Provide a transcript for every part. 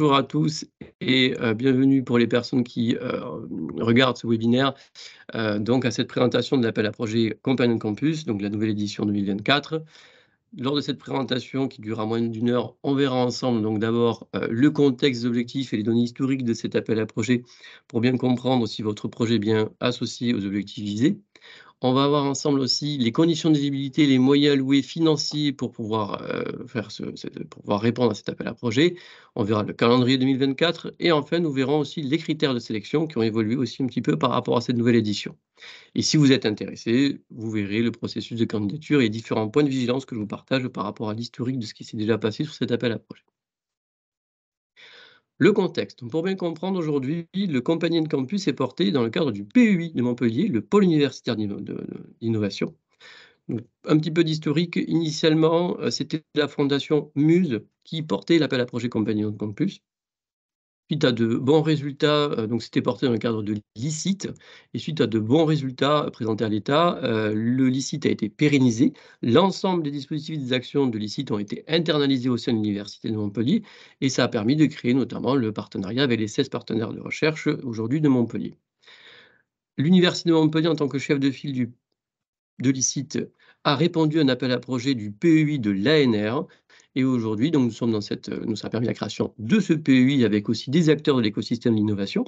Bonjour à tous et euh, bienvenue pour les personnes qui euh, regardent ce webinaire euh, donc à cette présentation de l'appel à projet Companion Campus, donc la nouvelle édition 2024. Lors de cette présentation qui durera moins d'une heure, on verra ensemble donc d'abord le contexte, objectifs et les données historiques de cet appel à projet pour bien comprendre si votre projet est bien associé aux objectifs visés. On va voir ensemble aussi les conditions de visibilité, les moyens alloués financiers pour pouvoir, euh, faire ce, pouvoir répondre à cet appel à projet. On verra le calendrier 2024 et enfin, nous verrons aussi les critères de sélection qui ont évolué aussi un petit peu par rapport à cette nouvelle édition. Et si vous êtes intéressé, vous verrez le processus de candidature et différents points de vigilance que je vous partage par rapport à l'historique de ce qui s'est déjà passé sur cet appel à projet. Le contexte. Pour bien comprendre, aujourd'hui, le compagnon de campus est porté dans le cadre du PUI de Montpellier, le pôle universitaire d'innovation. Un petit peu d'historique, initialement, euh, c'était la fondation Muse qui portait l'appel à projet compagnon de campus suite à de bons résultats, euh, donc c'était porté dans le cadre de licite, et suite à de bons résultats présentés à l'État, euh, le licite a été pérennisé. L'ensemble des dispositifs des actions de licite ont été internalisés au sein de l'Université de Montpellier, et ça a permis de créer notamment le partenariat avec les 16 partenaires de recherche euh, aujourd'hui de Montpellier. L'Université de Montpellier, en tant que chef de file du, de licite, a répondu à un appel à projet du PEI de l'ANR et aujourd'hui, donc, nous sommes dans cette, euh, nous a permis la création de ce PEI avec aussi des acteurs de l'écosystème de l'innovation.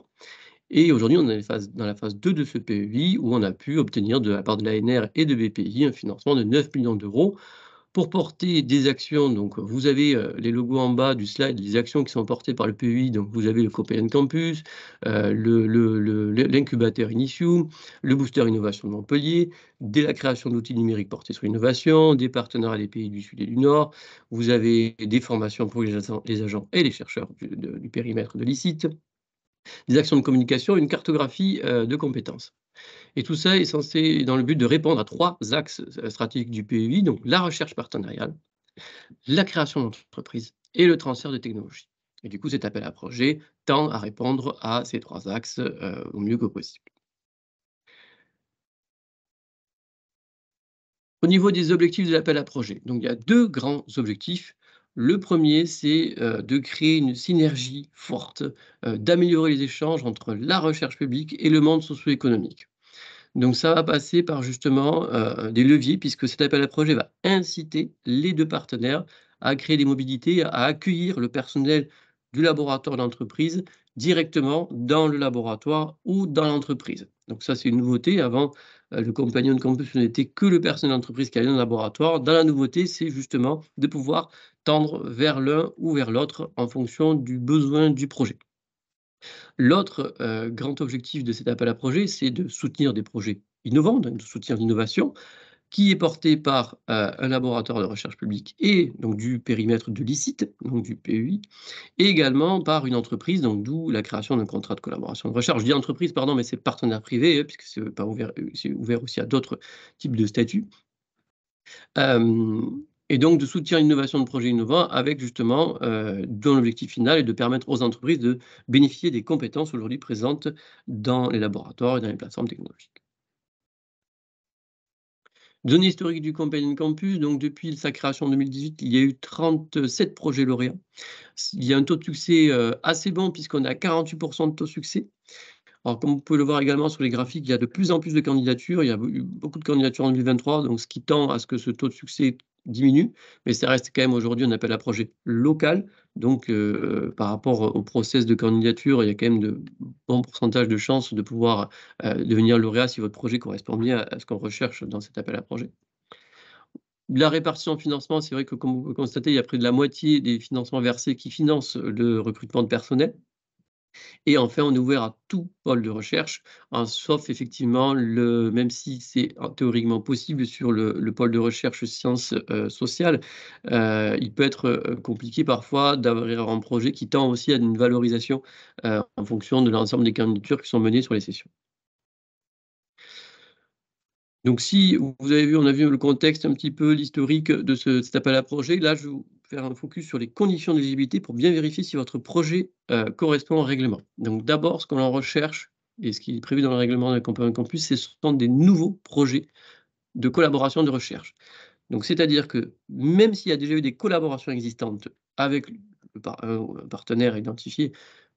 Et aujourd'hui, on est dans la phase 2 de ce PEI où on a pu obtenir de la part de l'ANR et de BPI un financement de 9 millions d'euros pour porter des actions, donc vous avez euh, les logos en bas du slide, les actions qui sont portées par le PUI. donc vous avez le Copenhagen Campus, euh, l'incubateur le, Initium, le booster Innovation de Montpellier, dès la création d'outils numériques portés sur l'innovation, des partenariats des pays du Sud et du Nord, vous avez des formations pour les agents, et les chercheurs du, périmètre de l'ICIT, des actions de communication, une cartographie euh, de compétences. Et tout ça est censé, dans le but de répondre à trois axes euh, stratégiques du PEI, donc la recherche partenariale, la création d'entreprises et le transfert de technologies. Et du coup, cet appel à projet tend à répondre à ces trois axes euh, au mieux que possible. Au niveau des objectifs de l'appel à projet, donc il y a deux grands objectifs le premier, c'est euh, de créer une synergie forte, d'améliorer les échanges entre la recherche publique et le monde socio-économique. Donc ça va passer par justement euh, des leviers, puisque cet appel à projet va inciter les deux partenaires à créer des mobilités, à accueillir le personnel du laboratoire d'entreprise directement dans le laboratoire ou dans l'entreprise. Donc ça, c'est une nouveauté. Avant, euh, le compagnon de campus n'était que le personnel d'entreprise qui allait dans le laboratoire. Dans la nouveauté, c'est justement de pouvoir tendre vers l'un ou vers l'autre en fonction du besoin du projet. L'autre euh, grand objectif de cet appel à projet, c'est de soutenir des projets innovants, de soutenir l'innovation, qui est porté par euh, un laboratoire de recherche publique et donc du périmètre de l'ICIT, donc du PEI, et également par une entreprise, donc d'où la création d'un contrat de collaboration de recherche. Je entreprise, pardon, mais c'est partenaire privé, hein, puisque euh, c'est ouvert, aussi à d'autres types de statuts et donc de soutenir l'innovation de projets innovants avec justement, euh, dont l'objectif final est de permettre aux entreprises de bénéficier des compétences aujourd'hui présentes dans les laboratoires et dans les plateformes technologiques. Données historiques du Companion Campus, donc depuis sa création en 2018, il y a eu 37 projets lauréats. Il y a un taux de succès euh, assez bon puisqu'on a 48% de taux de succès. Alors, comme vous pouvez le voir également sur les graphiques, il y a de plus en plus de candidatures. Il y a eu beaucoup de candidatures en 2023, donc ce qui tend à ce que ce taux de succès diminue, mais ça reste quand même aujourd'hui un appel à projet local. Donc, euh, euh, par rapport au process de candidature, il y a quand même de bons pourcentages de chances de pouvoir euh, devenir lauréat si votre projet correspond bien à, ce qu'on recherche dans cet appel à projet. la répartition de financement, c'est vrai que comme vous constatez, il y a près de la moitié des financements versés qui financent le recrutement de personnel. Et enfin, on est ouvert à tout pôle de recherche, hein, sauf effectivement, le, même si c'est hein, théoriquement possible sur le, pôle de recherche sciences euh, sociales, euh, il peut être euh, compliqué parfois d'avoir un projet qui tend aussi à une valorisation en fonction de l'ensemble des candidatures qui sont menées sur les sessions. Donc, si vous avez vu, on a vu le contexte un petit peu, l'historique de, ce, cet appel à projet. Là, je vais vous faire un focus sur les conditions d'éligibilité pour bien vérifier si votre projet euh, correspond au règlement. Donc, d'abord, ce qu'on recherche et ce qui est prévu dans le règlement de un Campus, ce sont des nouveaux projets de collaboration de recherche. Donc, c'est-à-dire que même s'il y a déjà eu des collaborations existantes avec euh, un partenaire identifié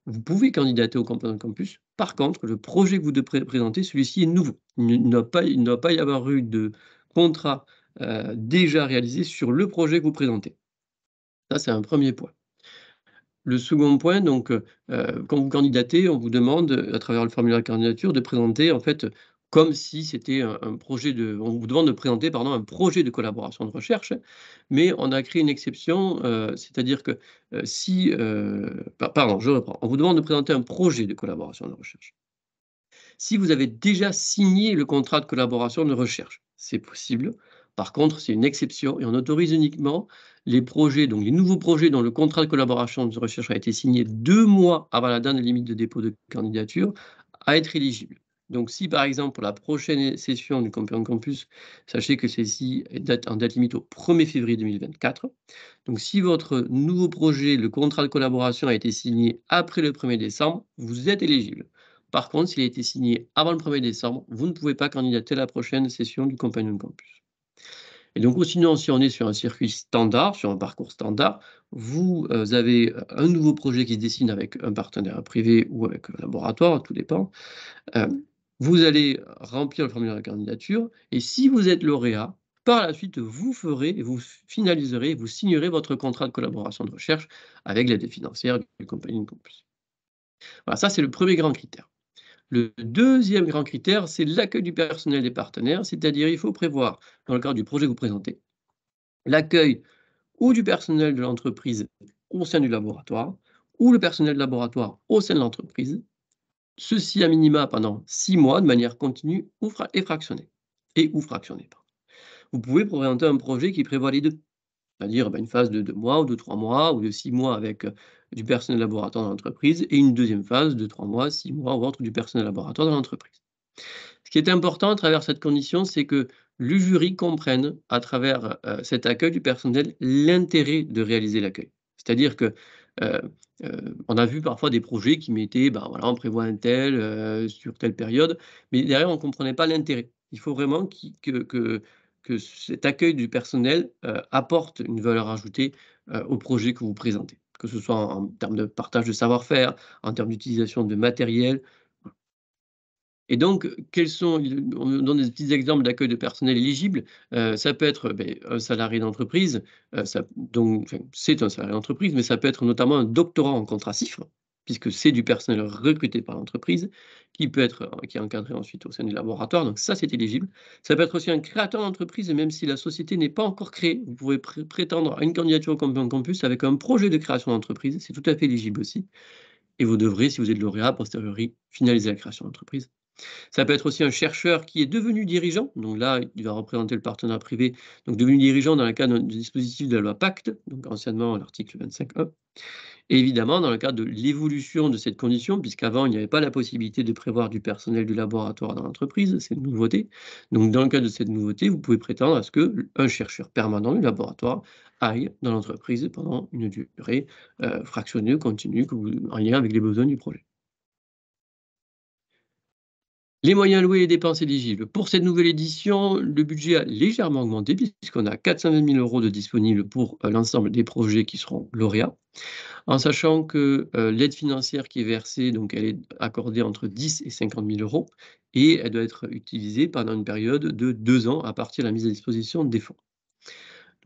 vous pouvez candidater au euh, Campus. Par contre, le projet que vous devez présenter, celui-ci est nouveau. Il ne, pas, il doit pas y avoir eu de contrat euh, déjà réalisé sur le projet que vous présentez. Ça, c'est un premier point. Le second point, donc, euh, quand vous candidatez, on vous demande, à travers le formulaire de candidature, de présenter en fait comme si c'était un projet de, on vous demande de présenter pardon, un projet de collaboration de recherche, mais on a créé une exception, euh, c'est-à-dire que euh, si, euh, pardon, je reprends, on vous demande de présenter un projet de collaboration de recherche. Si vous avez déjà signé le contrat de collaboration de recherche, c'est possible. Par contre, c'est une exception et on autorise uniquement les projets, donc les nouveaux projets dont le contrat de collaboration de recherche a été signé deux mois avant la dernière limite de dépôt de candidature, à être éligibles. Donc, si par exemple pour la prochaine session du Compion Campus, sachez que celle-ci date en date limite au 1er février 2024. Donc, si votre nouveau projet, le contrat de collaboration, a été signé après le 1er décembre, vous êtes éligible. Par contre, s'il a été signé avant le 1er décembre, vous ne pouvez pas candidater à la prochaine session du Compagnon Campus. Et donc, sinon, si on est sur un circuit standard, sur un parcours standard, vous euh, avez euh, un nouveau projet qui se dessine avec un partenaire privé ou avec un laboratoire, tout dépend. Euh, vous allez remplir le formulaire de candidature et si vous êtes lauréat, par la suite, vous ferez, vous finaliserez, vous signerez votre contrat de collaboration de recherche avec l'aide financière du compagnie Campus. Voilà, ça c'est le premier grand critère. Le deuxième grand critère, c'est l'accueil du personnel des partenaires, c'est-à-dire il faut prévoir, dans le cadre du projet que vous présentez, l'accueil ou du personnel de l'entreprise au sein du laboratoire, ou le personnel de laboratoire au sein de l'entreprise, Ceci à minima pendant six mois de manière continue ou et fractionnée. Et ou fractionnée. Vous pouvez présenter un projet qui prévoit les deux. C'est-à-dire ben, une phase de deux mois ou de trois mois ou de six mois avec euh, du personnel laboratoire dans l'entreprise et une deuxième phase de trois mois, six mois ou autre du personnel laboratoire dans l'entreprise. Ce qui est important à travers cette condition, c'est que le jury comprenne à travers euh, cet accueil du personnel l'intérêt de réaliser l'accueil. C'est-à-dire que euh, euh, on a vu parfois des projets qui mettaient, ben voilà, on prévoit un tel euh, sur telle période, mais derrière, on ne comprenait pas l'intérêt. Il faut vraiment que, cet accueil du personnel euh, apporte une valeur ajoutée au projet que vous présentez, que ce soit en termes de partage de savoir-faire, en termes d'utilisation de matériel, et donc, quels sont, on donne des petits exemples d'accueil de personnel éligible. Euh, ça peut être ben, un salarié d'entreprise, euh, c'est un salarié d'entreprise, mais ça peut être notamment un doctorant en contrat cifre, puisque c'est du personnel recruté par l'entreprise, qui peut être euh, qui est encadré ensuite au sein du laboratoire. Donc ça, c'est éligible. Ça peut être aussi un créateur d'entreprise, même si la société n'est pas encore créée. Vous pouvez prétendre à une candidature au campus avec un projet de création d'entreprise. C'est tout à fait éligible aussi. Et vous devrez, si vous êtes lauréat, a posteriori, finaliser la création d'entreprise ça peut être aussi un chercheur qui est devenu dirigeant, donc là, il va représenter le partenaire privé, donc devenu dirigeant dans le cadre du dispositif de la loi Pacte, donc anciennement l'article 25.1. E. Et évidemment, dans le cadre de l'évolution de cette condition, puisqu'avant, il n'y avait pas la possibilité de prévoir du personnel du laboratoire dans l'entreprise, c'est une nouveauté. Donc, dans le cadre de cette nouveauté, vous pouvez prétendre à ce qu'un chercheur permanent du laboratoire aille dans l'entreprise pendant une durée euh, fractionnée, continue, en lien avec les besoins du projet. Les moyens loués et les dépenses éligibles. Pour cette nouvelle édition, le budget a légèrement augmenté puisqu'on a 420 000 euros de disponibles pour euh, l'ensemble des projets qui seront lauréats, en sachant que euh, l'aide financière qui est versée, donc elle est accordée entre 10 et 50 000 euros et elle doit être utilisée pendant une période de deux ans à partir de la mise à disposition des fonds.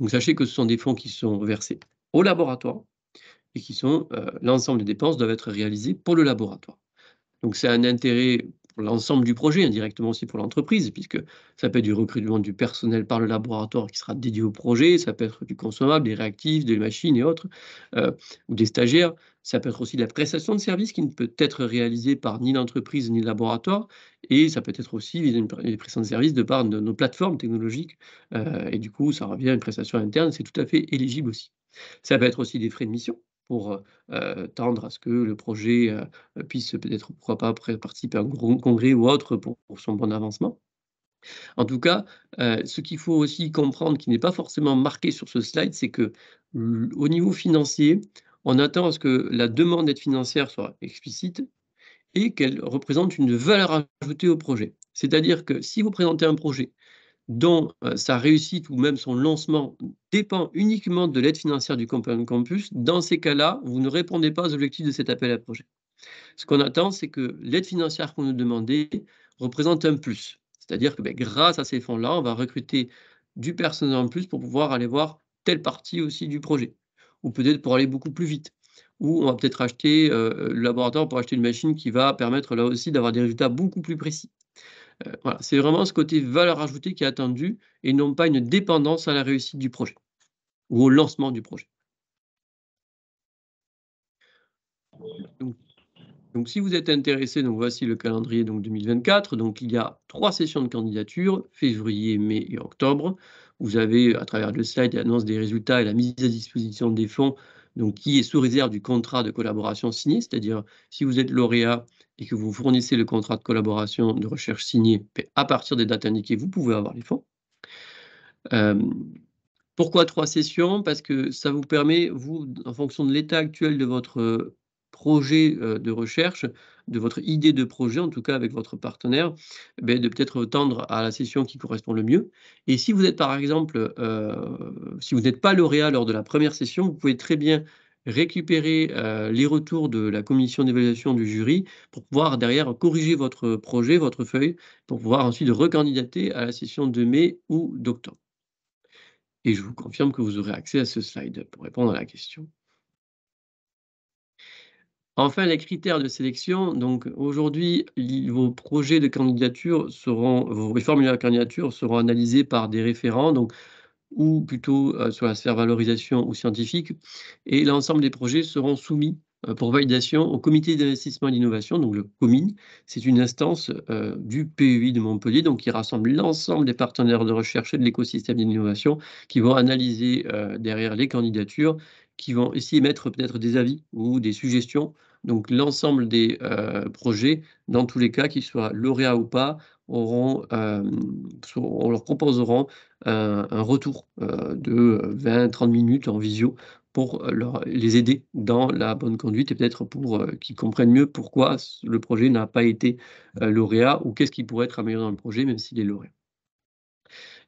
Donc sachez que ce sont des fonds qui sont versés au laboratoire et qui sont euh, l'ensemble des dépenses doivent être réalisées pour le laboratoire. Donc c'est un intérêt l'ensemble du projet, indirectement hein, aussi pour l'entreprise, puisque ça peut être du recrutement du personnel par le laboratoire qui sera dédié au projet, ça peut être du consommable, des réactifs, des machines et autres, euh, ou des stagiaires. Ça peut être aussi de la prestation de service qui ne peut être réalisée par ni l'entreprise ni le laboratoire, et ça peut être aussi les prestations prestation de services de par de nos plateformes technologiques, euh, et du coup, ça revient à une prestation interne, c'est tout à fait éligible aussi. Ça peut être aussi des frais de mission, pour tendre à ce que le projet puisse peut-être, pourquoi pas, participer à un congrès ou autre pour, son bon avancement. En tout cas, ce qu'il faut aussi comprendre, qui n'est pas forcément marqué sur ce slide, c'est que au niveau financier, on attend à ce que la demande d'aide financière soit explicite et qu'elle représente une valeur ajoutée au projet. C'est-à-dire que si vous présentez un projet dont euh, sa réussite ou même son lancement dépend uniquement de l'aide financière du campus, dans ces cas-là, vous ne répondez pas aux objectifs de cet appel à projet. Ce qu'on attend, c'est que l'aide financière qu'on nous demandait représente un plus. C'est-à-dire que ben, grâce à ces fonds-là, on va recruter du personnel en plus pour pouvoir aller voir telle partie aussi du projet, ou peut-être pour aller beaucoup plus vite. Ou on va peut-être acheter euh, le laboratoire pour acheter une machine qui va permettre là aussi d'avoir des résultats beaucoup plus précis. Euh, c'est vraiment ce côté valeur ajoutée qui est attendu et non pas une dépendance à la réussite du projet ou au lancement du projet. Donc, si vous êtes intéressé, donc voici le calendrier donc 2024. Donc il y a trois sessions de candidature, février, mai et octobre. Vous avez à travers le slide l'annonce des résultats et la mise à disposition des fonds donc, qui est sous réserve du contrat de collaboration signé, c'est-à-dire si vous êtes lauréat, et que vous fournissez le contrat de collaboration de recherche signé à partir des dates indiquées, vous pouvez avoir les fonds. Euh, pourquoi trois sessions Parce que ça vous permet, vous, en fonction de l'état actuel de votre euh, projet euh, de recherche, de votre idée de projet, en tout cas avec votre partenaire, eh de peut-être tendre à la session qui correspond le mieux. Et si vous êtes par exemple, si vous n'êtes pas lauréat lors de la première session, vous pouvez très bien récupérer euh, les retours de la commission d'évaluation du jury pour pouvoir derrière corriger votre projet, votre feuille, pour pouvoir ensuite recandidater à la session de mai ou d'octobre. Et je vous confirme que vous aurez accès à ce slide pour répondre à la question. Enfin, les critères de sélection. Donc aujourd'hui, vos projets de candidature seront, vos formulaires de candidature seront analysés par des référents. Donc ou plutôt euh, sur la sphère valorisation ou scientifique. Et l'ensemble des projets seront soumis euh, pour validation au comité d'investissement et d'innovation, donc le COMIN. C'est une instance euh, du PEI de Montpellier, donc qui rassemble l'ensemble des partenaires de recherche et de l'écosystème d'innovation qui vont analyser derrière les candidatures, qui vont de mettre peut-être des avis ou des suggestions. Donc l'ensemble des projets, dans tous les cas, qu'ils soient lauréats ou pas, auront, euh, on leur proposera euh, un, retour euh, de 20-30 minutes en visio pour les aider dans la bonne conduite et peut-être pour qu'ils comprennent mieux pourquoi le projet n'a pas été lauréat ou qu'est-ce qui pourrait être amélioré dans le projet, même s'il est lauréat.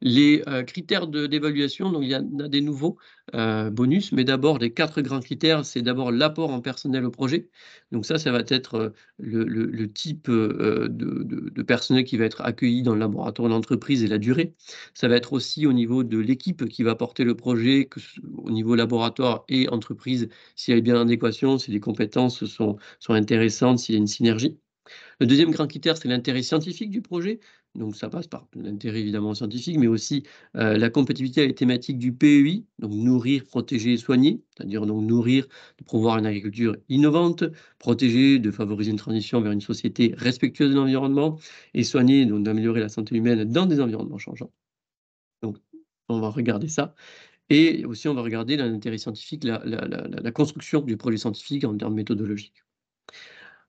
Les euh, critères d'évaluation, donc il y en a des nouveaux euh, bonus, mais d'abord les quatre grands critères, c'est d'abord l'apport en personnel au projet. Donc ça, ça va être euh, le, type de, personnel qui va être accueilli dans le laboratoire d'entreprise et la durée. Ça va être aussi au niveau de l'équipe qui va porter le projet, au niveau laboratoire et entreprise, S'il y a bien adéquation, si les compétences sont, sont intéressantes, s'il y a une synergie. Le deuxième grand critère, c'est l'intérêt scientifique du projet. Donc ça passe par l'intérêt évidemment scientifique, mais aussi euh, la compatibilité à les thématiques du PEI, donc nourrir, protéger et soigner, c'est-à-dire donc nourrir, de promouvoir une agriculture innovante, protéger, de favoriser une transition vers une société respectueuse de l'environnement, et soigner, donc d'améliorer la santé humaine dans des environnements changeants. Donc on va regarder ça. Et aussi on va regarder l'intérêt scientifique, la, la construction du projet scientifique en termes méthodologiques.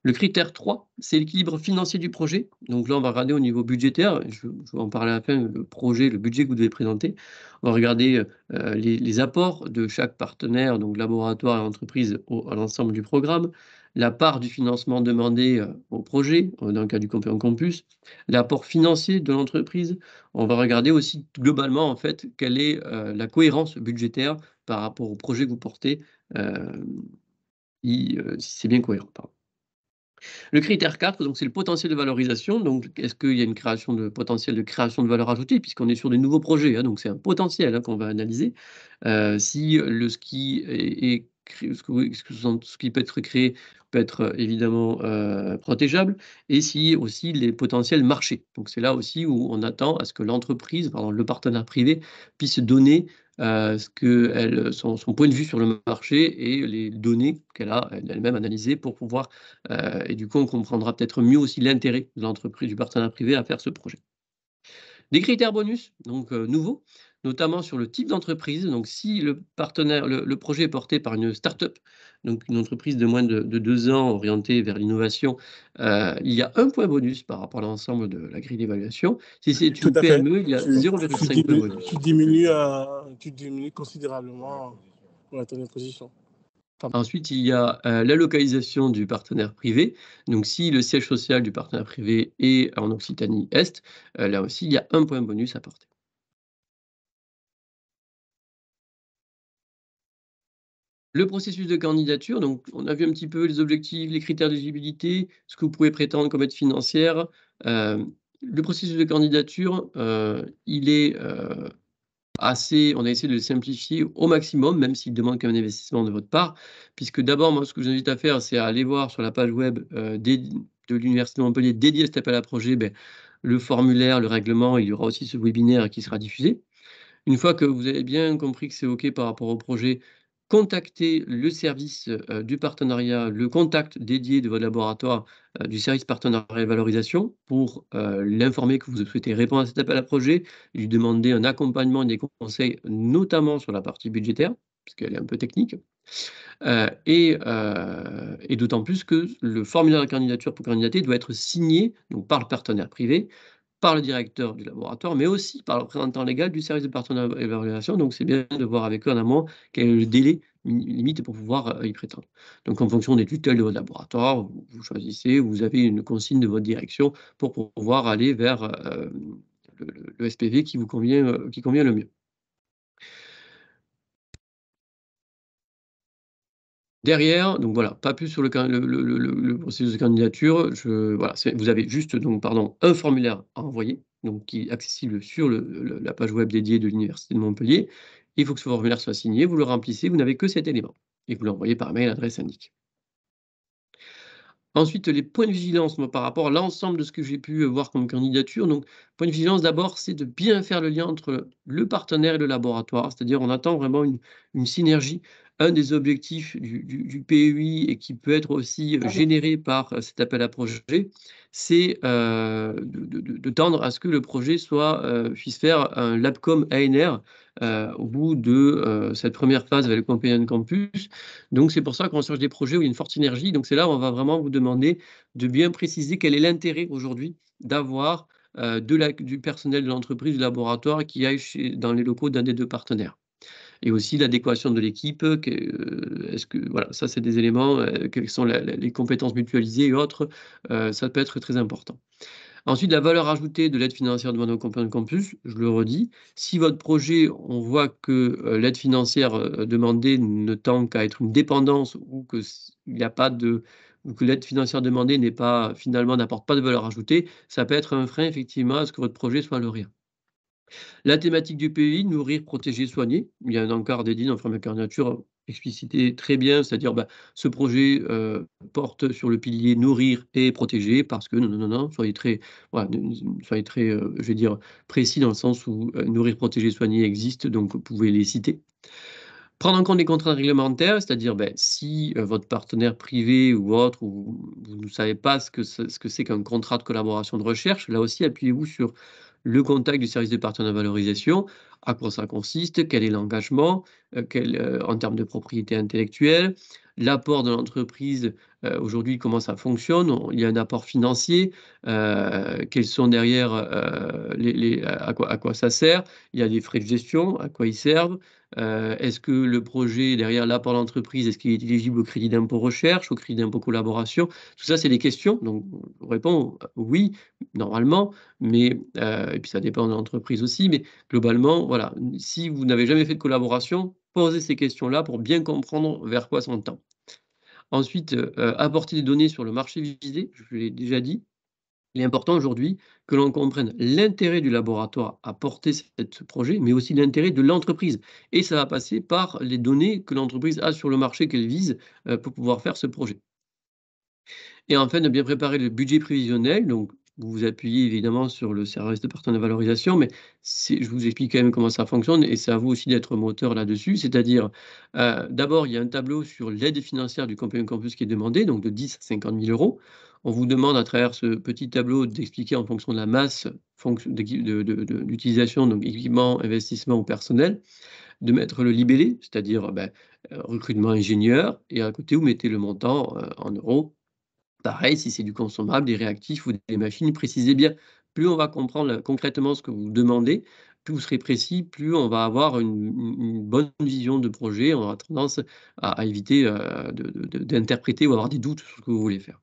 Le critère 3, c'est l'équilibre financier du projet. Donc là, on va regarder au niveau budgétaire, je, vais en parler à la fin, le projet, le budget que vous devez présenter. On va regarder euh, les, apports de chaque partenaire, donc laboratoire et entreprise, à l'ensemble du programme, la part du financement demandé euh, au projet, euh, dans le cas du campus, l'apport financier de l'entreprise. On va regarder aussi globalement, en fait, quelle est la cohérence budgétaire par rapport au projet que vous portez, si c'est bien cohérent. Pardon. Le critère 4, donc c'est le potentiel de valorisation. Donc, est-ce qu'il y a une création de potentiel de création de valeur ajoutée, puisqu'on est sur des nouveaux projets, hein, donc c'est un potentiel hein, qu'on va analyser. Euh, si le ski est, ce qui peut être créé peut être euh, évidemment euh, protégeable, et si aussi les potentiels marchés. Donc c'est là aussi où on attend à ce que l'entreprise, le partenaire privé, puisse donner euh, ce que son, point de vue sur le marché et les données qu'elle a elle-même analysées pour pouvoir, euh, et du coup on comprendra peut-être mieux aussi l'intérêt de l'entreprise, du partenaire privé à faire ce projet. Des critères bonus, donc euh, nouveaux, notamment sur le type d'entreprise. Donc, si le projet est porté par une start-up, donc une entreprise de moins de, deux ans orientée vers l'innovation, euh, il y a un point bonus par rapport à l'ensemble de la grille d'évaluation. Si c'est une PME, il y a 0,5 point bonus. Tu diminues, tu considérablement la ton position. Ensuite, il y a euh, la localisation du partenaire privé. Donc, si le siège social du partenaire privé est en Occitanie-Est, euh, là aussi, il y a un point bonus à porter. Le processus de candidature, donc on a vu un petit peu les objectifs, les critères d'éligibilité, ce que vous pouvez prétendre comme être financière. Euh, le processus de candidature, euh, il est euh, assez, on a essayé de le simplifier au maximum, même s'il demande quand un investissement de votre part, puisque d'abord, moi, ce que je vous invite à faire, c'est à aller voir sur la page web de l'Université de Montpellier dédiée à cet appel à projet, ben, le formulaire, le règlement, il y aura aussi ce webinaire qui sera diffusé. Une fois que vous avez bien compris que c'est OK par rapport au projet, contacter le service euh, du partenariat, le contact dédié de votre laboratoire euh, du service partenariat et valorisation pour euh, l'informer que vous souhaitez répondre à cet appel à projet, lui demander un accompagnement et des conseils, notamment sur la partie budgétaire, puisqu'elle est un peu technique. et, d'autant plus que le formulaire de candidature pour candidater doit être signé donc, par le partenaire privé par le directeur du laboratoire, mais aussi par le représentant légal du service de partenariat et Donc, c'est bien de voir avec eux en amont quel est le délai limite pour pouvoir euh, y prétendre. Donc, en fonction des tutelles de votre laboratoire, vous choisissez, vous avez une consigne de votre direction pour pouvoir aller vers euh, le, le, SPV qui vous convient, euh, qui convient le mieux. Derrière, donc voilà, pas plus sur le, processus de candidature. Je, vous avez juste donc, pardon, un formulaire à envoyer, donc qui est accessible sur la page web dédiée de l'Université de Montpellier. Il faut que ce formulaire soit signé, vous le remplissez, vous n'avez que cet élément. Et vous l'envoyez par mail à l'adresse indique. Ensuite, les points de vigilance moi, par rapport à l'ensemble de ce que j'ai pu voir comme candidature. Donc, point de vigilance d'abord, c'est de bien faire le lien entre le partenaire et le laboratoire, c'est-à-dire on attend vraiment une, une synergie un des objectifs du, PEI, et qui peut être aussi ah généré par euh, cet appel à projet, c'est euh, de, tendre à ce que le projet soit, euh, puisse faire un LabCom ANR au bout de cette première phase avec le Companion Campus. Donc, c'est pour ça qu'on cherche des projets où il y a une forte synergie. Donc, c'est là où on va vraiment vous demander de bien préciser quel est l'intérêt aujourd'hui d'avoir du personnel de l'entreprise, du laboratoire qui aille dans les locaux d'un des deux partenaires et aussi l'adéquation de l'équipe. Euh, est-ce que voilà, ça c'est des éléments, euh, quelles sont les compétences mutualisées et autres, euh, ça peut être très important. Ensuite, la valeur ajoutée de l'aide financière demandée aux compétences de campus, je le redis, si votre projet, on voit que l'aide financière demandée ne tend qu'à être une dépendance ou que que l'aide financière demandée n'est pas finalement n'apporte pas de valeur ajoutée, ça peut être un frein effectivement à ce que votre projet soit rien. La thématique du pays, nourrir, protéger, soigner. Il y a un encart dédié dans la Nature explicité très bien, c'est-à-dire que bah, ce projet euh, porte sur le pilier nourrir et protéger parce que non, non, non, soyez très, soyez très euh, je vais dire, précis dans le sens où euh, nourrir, protéger, soigner existe, donc vous pouvez les citer. Prendre en compte les contrats réglementaires, c'est-à-dire ben, si votre partenaire privé ou autre, ou vous ne savez pas ce que c'est qu'un contrat de collaboration de recherche, là aussi appuyez-vous sur le contact du service de de valorisation, à quoi ça consiste, quel est l'engagement euh, euh, en termes de propriété intellectuelle, l'apport de l'entreprise, euh, aujourd'hui comment ça fonctionne, il y a un apport financier, quels sont derrière, les, à, à, quoi, ça sert, il y a des frais de gestion, à quoi ils servent, euh, est-ce que le projet derrière là d'entreprise, l'entreprise, est-ce qu'il est éligible au crédit d'impôt recherche, au crédit d'impôt collaboration Tout ça, c'est des questions. Donc, on répond euh, oui, normalement, mais euh, et puis ça dépend de l'entreprise aussi. Mais globalement, voilà, si vous n'avez jamais fait de collaboration, posez ces questions-là pour bien comprendre vers quoi temps. Ensuite, apporter des données sur le marché visé, je vous l'ai déjà dit. Il est important aujourd'hui que l'on comprenne l'intérêt du laboratoire à porter ce projet, mais aussi l'intérêt de l'entreprise. Et ça va passer par les données que l'entreprise a sur le marché qu'elle vise euh, pour pouvoir faire ce projet. Et enfin, de bien préparer le budget prévisionnel, donc vous vous appuyez évidemment sur le service de partenariat de valorisation, mais je vous explique quand même comment ça fonctionne et c'est à vous aussi d'être moteur là-dessus. C'est-à-dire, euh, d'abord, il y a un tableau sur l'aide financière du Compagnon Campus qui est demandé, donc de 10 à 50 000 euros. On vous demande à travers ce petit tableau d'expliquer en fonction de la masse d'utilisation, donc équipement, investissement ou personnel, de mettre le libellé, c'est-à-dire ben, euh, recrutement ingénieur, et à côté, vous mettez le montant euh, en euros Pareil, si c'est du consommable, des réactifs ou des machines, précisez bien. Plus on va comprendre concrètement ce que vous demandez, plus vous serez précis, plus on va avoir une, bonne vision de projet, on aura tendance à, éviter euh, d'interpréter ou avoir des doutes sur ce que vous voulez faire.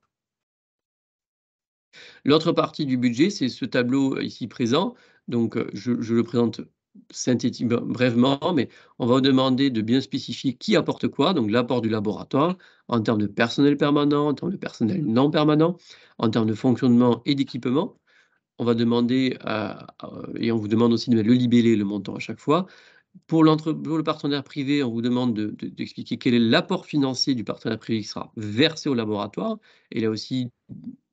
L'autre partie du budget, c'est ce tableau ici présent. Donc, euh, je le présente synthétique brièvement, mais on va demander de bien spécifier qui apporte quoi, donc l'apport du laboratoire en termes de personnel permanent, en termes de personnel non permanent, en termes de fonctionnement et d'équipement. On va demander, et on vous demande aussi de mettre le libellé, le montant à chaque fois. Pour, le partenaire privé, on vous demande d'expliquer de, quel est l'apport financier du partenaire privé qui sera versé au laboratoire, et là aussi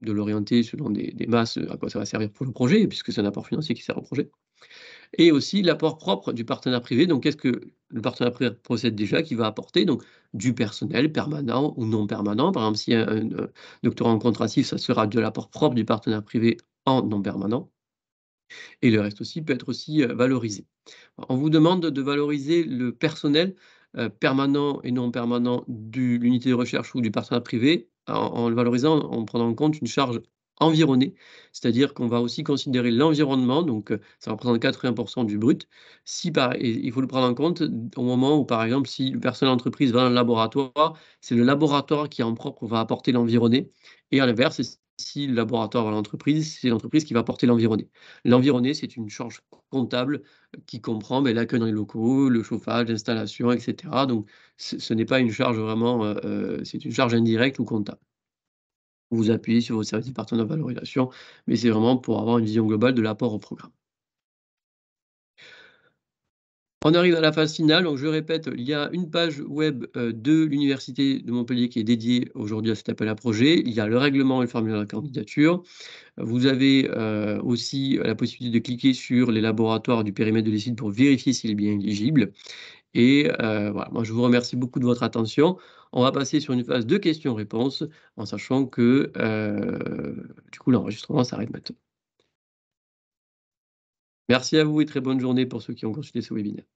de l'orienter selon des, des masses à quoi ça va servir pour le projet, puisque c'est un apport financier qui sert au projet. Et aussi l'apport propre du partenaire privé. Donc, qu'est-ce que le partenaire privé possède déjà qui va apporter Donc, du personnel permanent ou non permanent. Par exemple, si un, doctorant en ça sera de l'apport propre du partenaire privé en non permanent. Et le reste aussi peut être aussi euh, valorisé. On vous demande de valoriser le personnel euh, permanent et non permanent de l'unité de recherche ou du partenaire privé en, en, le valorisant en prenant en compte une charge environné, c'est-à-dire qu'on va aussi considérer l'environnement, donc euh, ça représente 80% du brut. Si par, il faut le prendre en compte au moment où, par exemple, si le personnel d'entreprise va dans le laboratoire, c'est le laboratoire qui en propre va apporter l'environné, et à l'inverse, si le laboratoire va à l'entreprise, c'est l'entreprise qui va apporter l'environné. L'environné, c'est une charge comptable qui comprend la ben, l'accueil dans locaux, le chauffage, l'installation, etc. Donc, ce n'est pas une charge vraiment, euh, euh, c'est une charge indirecte ou comptable vous appuyez sur vos services partenaires de valorisation, mais c'est vraiment pour avoir une vision globale de l'apport au programme. On arrive à la phase finale. Donc, je répète, il y a une page web euh, de l'Université de Montpellier qui est dédiée aujourd'hui à cet appel à projet. Il y a le règlement et le formulaire de candidature. Vous avez euh, aussi la possibilité de cliquer sur les laboratoires du périmètre de l'ICID pour vérifier s'il est bien éligible. Et euh, voilà, moi, je vous remercie beaucoup de votre attention on va passer sur une phase de questions-réponses en sachant que euh, du coup l'enregistrement s'arrête maintenant. Merci à vous et très bonne journée pour ceux qui ont consulté ce webinaire.